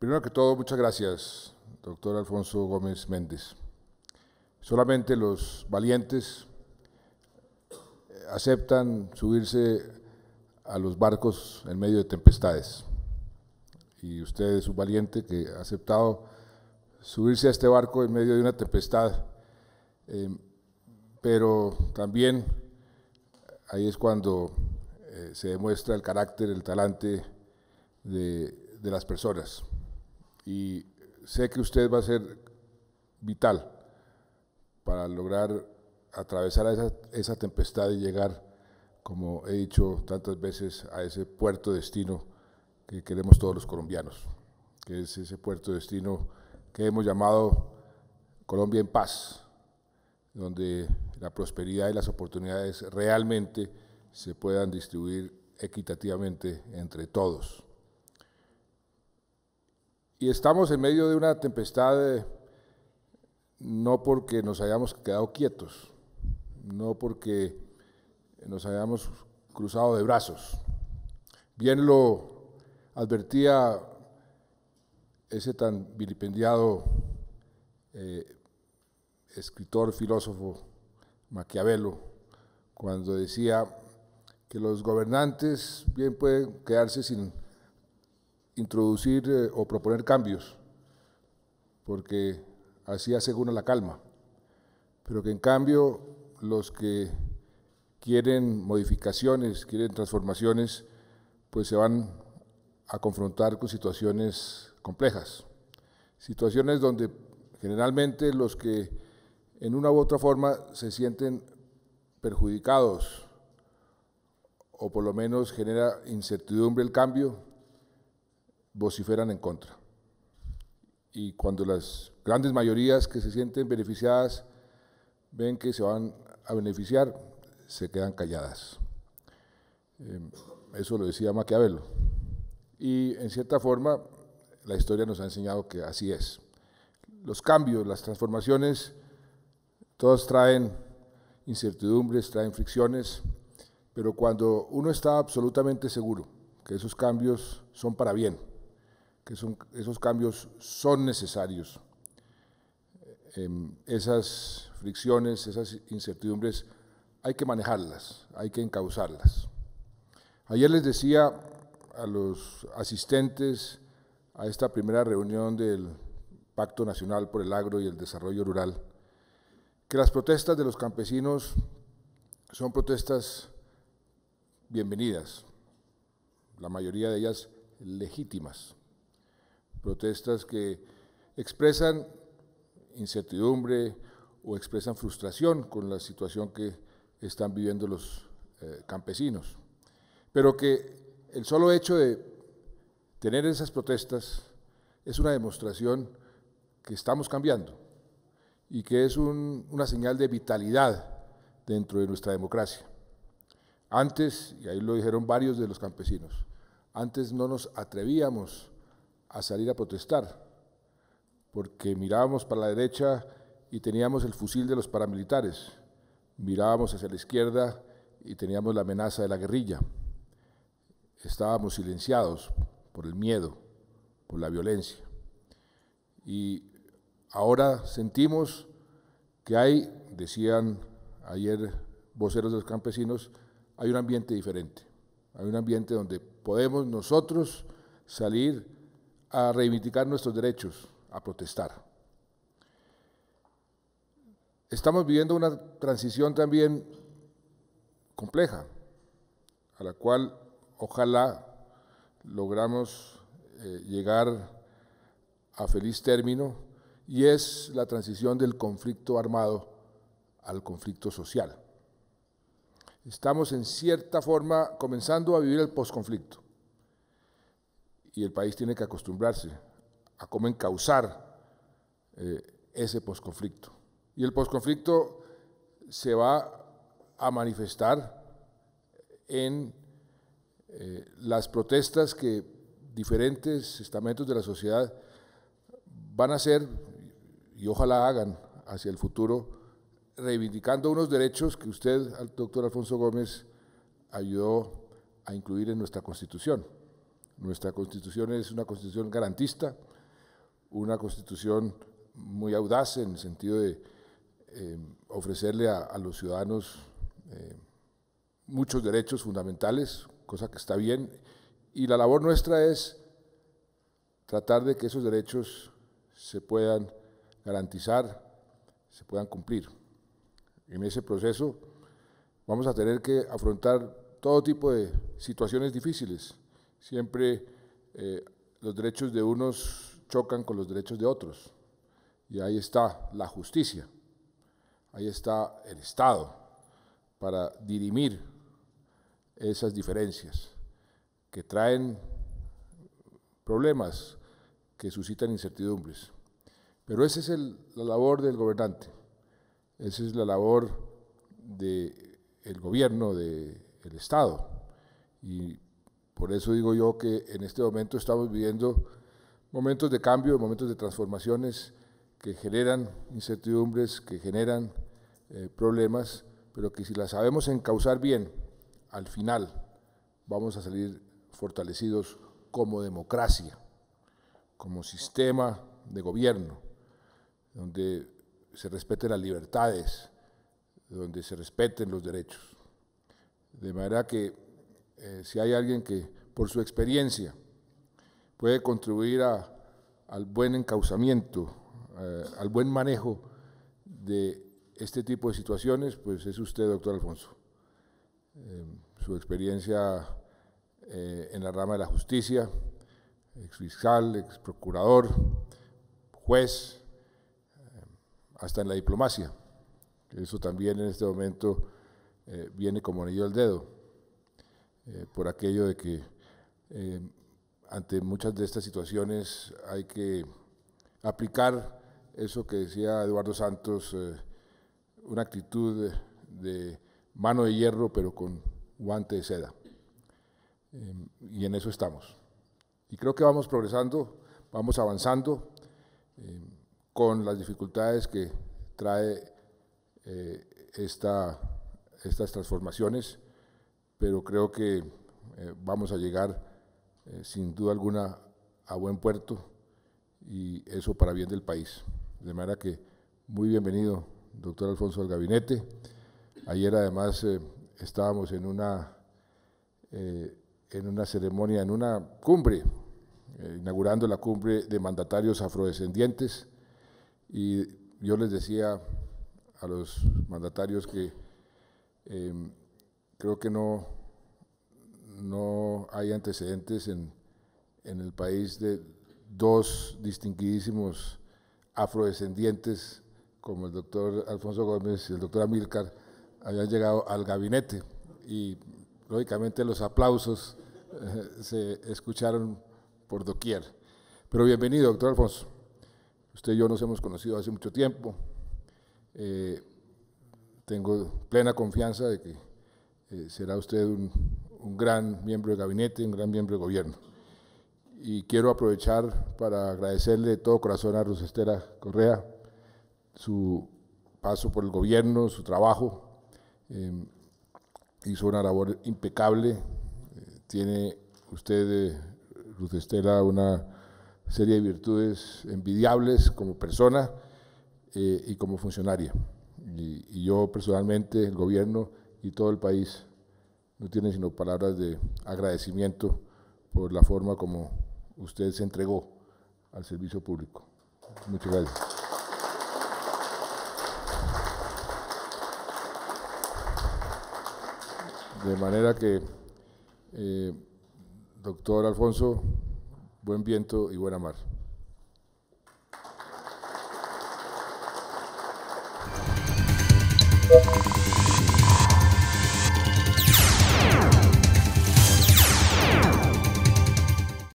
Primero que todo, muchas gracias, doctor Alfonso Gómez Méndez. Solamente los valientes eh, aceptan subirse a los barcos en medio de tempestades. Y usted es un valiente que ha aceptado subirse a este barco en medio de una tempestad. Eh, pero también ahí es cuando eh, se demuestra el carácter, el talante de, las personas. Y sé que usted va a ser vital para lograr atravesar esa, esa tempestad y llegar, como he dicho tantas veces, a ese puerto destino que queremos todos los colombianos, que es ese puerto destino que hemos llamado Colombia en paz, donde la prosperidad y las oportunidades realmente se puedan distribuir equitativamente entre todos. Y estamos en medio de una tempestad eh, no porque nos hayamos quedado quietos, no porque nos hayamos cruzado de brazos. Bien lo advertía ese tan vilipendiado eh, escritor, filósofo Maquiavelo, cuando decía que los gobernantes bien pueden quedarse sin introducir eh, o proponer cambios, porque así asegura la calma, pero que en cambio los que quieren modificaciones, quieren transformaciones, pues se van a confrontar con situaciones complejas, situaciones donde generalmente los que en una u otra forma se sienten perjudicados o por lo menos genera incertidumbre el cambio, vociferan en contra. Y cuando las grandes mayorías que se sienten beneficiadas ven que se van a beneficiar, se quedan calladas. Em, eso lo decía Maquiavelo. Y en cierta forma, la historia nos ha enseñado que así es. Los cambios, las transformaciones todos traen incertidumbres, traen fricciones, pero cuando uno está absolutamente seguro que esos cambios son para bien, que esos cambios son necesarios, em, esas fricciones, esas incertidumbres, hay que manejarlas, hay que encauzarlas. Ayer les decía a los asistentes a esta primera reunión del Pacto Nacional por el Agro y el Desarrollo Rural, que las protestas de los campesinos son protestas bienvenidas, la mayoría de ellas legítimas, protestas que expresan incertidumbre o expresan frustración con la situación que están viviendo los eh, campesinos, pero que el solo hecho de tener esas protestas es una demostración que estamos cambiando, y que es una señal de vitalidad dentro de nuestra democracia. Antes, y ahí lo dijeron varios de los campesinos, antes no nos atrevíamos a salir a protestar, porque mirábamos para la derecha y teníamos el fusil de los paramilitares, mirábamos hacia la izquierda y teníamos la amenaza de la guerrilla. Estábamos silenciados por el miedo, por la violencia. Y Ahora sentimos que hay, decían ayer voceros de los campesinos, hay un ambiente diferente, hay un ambiente donde podemos nosotros salir a reivindicar nuestros derechos, a protestar. Estamos viviendo una transición también compleja, a la cual ojalá logramos eh, llegar a feliz término y es la transición del conflicto armado al conflicto social. Estamos en cierta forma comenzando a vivir el posconflicto y el país tiene que acostumbrarse a cómo encauzar eh, ese posconflicto. Y el posconflicto se va a manifestar en eh, las protestas que diferentes estamentos de la sociedad van a hacer y ojalá hagan hacia el futuro, reivindicando unos derechos que usted, al doctor Alfonso Gómez, ayudó a incluir en nuestra Constitución. Nuestra Constitución es una Constitución garantista, una Constitución muy audaz en el sentido de em, ofrecerle a, los ciudadanos em, muchos derechos fundamentales, cosa que está bien, y la labor nuestra es tratar de que esos derechos se puedan garantizar se puedan cumplir. En ese proceso vamos a tener que afrontar todo tipo de situaciones difíciles. Siempre eh, los derechos de unos chocan con los derechos de otros. Y ahí está la justicia, ahí está el Estado para dirimir esas diferencias que traen problemas que suscitan incertidumbres. Pero esa es la labor del gobernante, esa es la labor del gobierno, del Estado. Y por eso digo yo que en este momento estamos viviendo momentos de cambio, momentos de transformaciones que generan incertidumbres, que generan eh, problemas, pero que si las sabemos encauzar bien, al final vamos a salir fortalecidos como democracia, como sistema de gobierno donde se respeten las libertades, donde se respeten los derechos. De manera que eh, si hay alguien que por su experiencia puede contribuir al buen encauzamiento, eh, al buen manejo de este tipo de situaciones, pues es usted, doctor Alfonso. Eh, su experiencia en la rama de la justicia, ex fiscal, ex procurador, juez, hasta en la diplomacia. Eso también en este momento eh, viene como anillo al dedo, eh, por aquello de que eh, ante muchas de estas situaciones hay que aplicar eso que decía Eduardo Santos, una actitud de mano de hierro pero con guante de seda. y en eso estamos. Y creo que vamos progresando, vamos avanzando con las dificultades que trae eh, estas transformaciones, pero creo que eh, vamos a llegar eh, sin duda alguna a buen puerto y eso para bien del país. De manera que muy bienvenido, doctor Alfonso, al gabinete. Ayer además estábamos en una, en una ceremonia, en una cumbre, inaugurando la cumbre de mandatarios afrodescendientes y yo les decía a los mandatarios que em, creo que no, no hay antecedentes en, el país de dos distinguidísimos afrodescendientes como el doctor Alfonso Gómez y el doctor Amílcar habían llegado al gabinete y lógicamente los aplausos eh, se escucharon por doquier. Pero bienvenido, doctor Alfonso. Usted y yo nos hemos conocido hace mucho tiempo. Eh, tengo plena confianza de que eh, será usted un, gran miembro de gabinete, un gran miembro de gobierno. Y quiero aprovechar para agradecerle de todo corazón a Estela Correa su paso por el gobierno, su trabajo. Em, hizo una labor impecable. Eh, tiene usted, eh, Estela, una serie de virtudes envidiables como persona eh, y como funcionaria. Y, yo personalmente, el gobierno y todo el país no tienen sino palabras de agradecimiento por la forma como usted se entregó al servicio público. Muchas gracias. De manera que, eh, doctor Alfonso, Buen viento y buena mar.